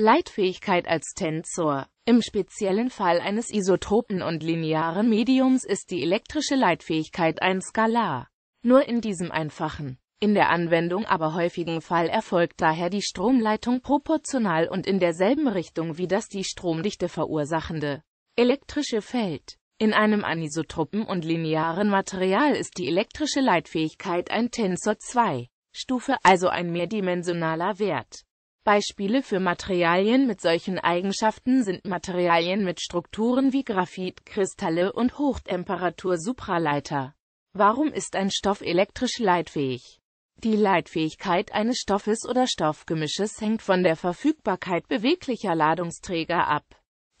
Leitfähigkeit als Tensor. Im speziellen Fall eines isotropen und linearen Mediums ist die elektrische Leitfähigkeit ein Skalar. Nur in diesem einfachen, in der Anwendung aber häufigen Fall erfolgt daher die Stromleitung proportional und in derselben Richtung wie das die Stromdichte verursachende elektrische Feld. In einem anisotropen und linearen Material ist die elektrische Leitfähigkeit ein Tensor 2, Stufe also ein mehrdimensionaler Wert. Beispiele für Materialien mit solchen Eigenschaften sind Materialien mit Strukturen wie Graphit, Kristalle und Hochtemperatur-Supraleiter. Warum ist ein Stoff elektrisch leitfähig? Die Leitfähigkeit eines Stoffes oder Stoffgemisches hängt von der Verfügbarkeit beweglicher Ladungsträger ab.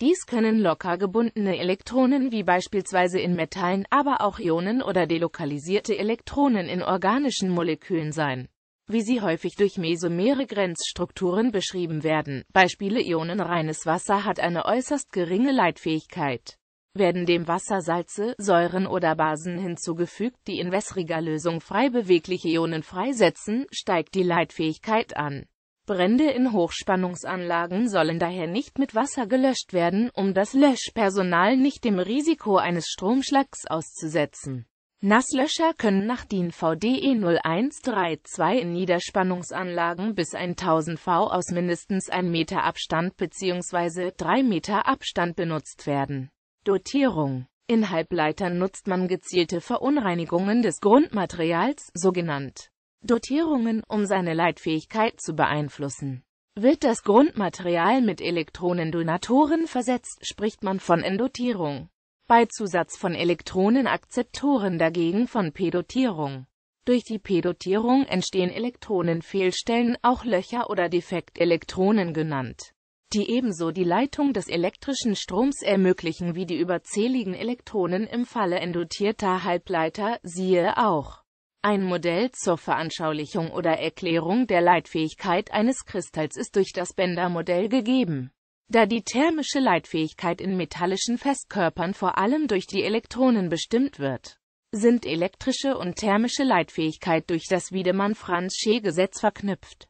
Dies können locker gebundene Elektronen wie beispielsweise in Metallen, aber auch Ionen oder delokalisierte Elektronen in organischen Molekülen sein wie sie häufig durch mesomere Grenzstrukturen beschrieben werden. Beispiele Ionenreines Wasser hat eine äußerst geringe Leitfähigkeit. Werden dem Wasser Salze, Säuren oder Basen hinzugefügt, die in wässriger Lösung frei bewegliche Ionen freisetzen, steigt die Leitfähigkeit an. Brände in Hochspannungsanlagen sollen daher nicht mit Wasser gelöscht werden, um das Löschpersonal nicht dem Risiko eines Stromschlags auszusetzen. Nasslöcher können nach DIN VDE 0132 in Niederspannungsanlagen bis 1000 V aus mindestens 1 Meter Abstand bzw. 3 Meter Abstand benutzt werden. Dotierung In Halbleitern nutzt man gezielte Verunreinigungen des Grundmaterials, sogenannt Dotierungen, um seine Leitfähigkeit zu beeinflussen. Wird das Grundmaterial mit Elektronendonatoren versetzt, spricht man von Endotierung bei Zusatz von Elektronenakzeptoren dagegen von P-Dotierung. Durch die P-Dotierung entstehen Elektronenfehlstellen, auch Löcher oder Defektelektronen genannt, die ebenso die Leitung des elektrischen Stroms ermöglichen wie die überzähligen Elektronen im Falle endotierter Halbleiter, siehe auch. Ein Modell zur Veranschaulichung oder Erklärung der Leitfähigkeit eines Kristalls ist durch das Bender-Modell gegeben. Da die thermische Leitfähigkeit in metallischen Festkörpern vor allem durch die Elektronen bestimmt wird, sind elektrische und thermische Leitfähigkeit durch das Wiedemann-Franz-Schee-Gesetz verknüpft.